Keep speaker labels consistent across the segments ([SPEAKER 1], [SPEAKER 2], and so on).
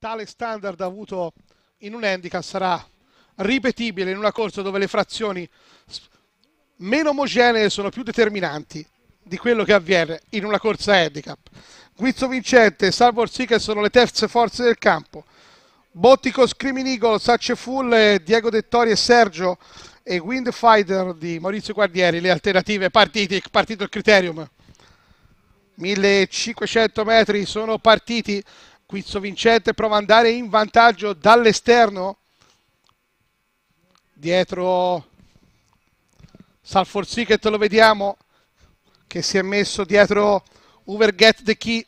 [SPEAKER 1] tale standard avuto in un handicap sarà ripetibile in una corsa dove le frazioni meno omogenee sono più determinanti di quello che avviene in una corsa handicap. Guizzo Vincente e Salvo Orsica sono le terze forze del campo. Bottico, Eagle, Scriminigol, Saccefull, Diego Dettori e Sergio e Windfighter di Maurizio Guardieri, le alternative partite, partito il criterium. 1500 metri sono partiti Quizzo Vincente prova ad andare in vantaggio dall'esterno. Dietro Salford Secret lo vediamo che si è messo dietro Uver Get the Key.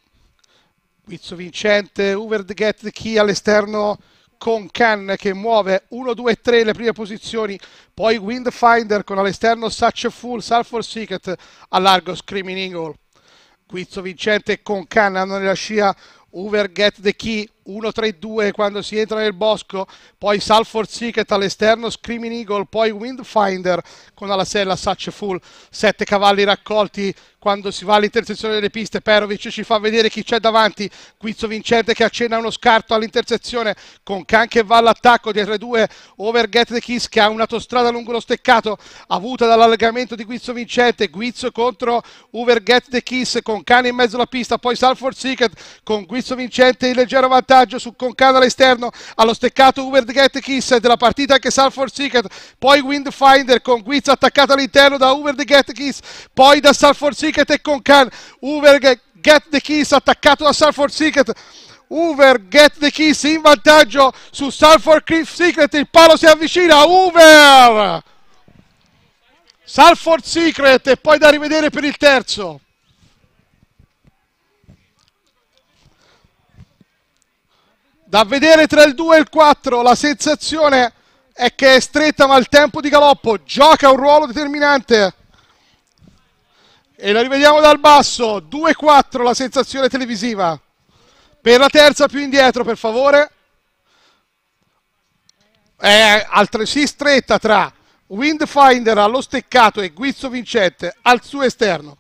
[SPEAKER 1] Quizzo Vincente, Uver Get the Key all'esterno con Can che muove 1, 2, 3 le prime posizioni, poi Windfinder con all'esterno Such a Full, Salford Secret a largo Screaming Eagle. Quizzo Vincente con Can hanno nella scia Uber get the key 1-3-2 quando si entra nel bosco, poi Salford Secret all'esterno, Screaming Eagle, poi Windfinder con alla sella Satch Full, 7 cavalli raccolti quando si va all'intersezione delle piste, Perovic ci fa vedere chi c'è davanti, Guizzo Vincente che accenna uno scarto all'intersezione con Khan che va all'attacco, dietro i due Overget the Kiss che ha un'autostrada lungo lo steccato avuta dall'allegamento di Guizzo Vincente, Guizzo contro Overget the Kiss con Khan in mezzo alla pista, poi Salford Secret con Guizzo Vincente in leggero vantaggio vantaggio su Concada all'esterno, allo steccato Uber Hubert Kiss della partita anche Salford Secret, poi Windfinder con Guiz attaccata all'interno da Uber the Hubert Kiss, poi da Salford Secret e Concan, the Kiss attaccato da Salford Secret. Uber get the kiss in vantaggio su Salford Secret, il palo si avvicina, Uber! Salford Secret e poi da rivedere per il terzo. Da vedere tra il 2 e il 4, la sensazione è che è stretta ma il tempo di galoppo gioca un ruolo determinante. E la rivediamo dal basso, 2-4 la sensazione televisiva. Per la terza più indietro, per favore. È altresì stretta tra Windfinder allo steccato e Guizzo Vincente al suo esterno.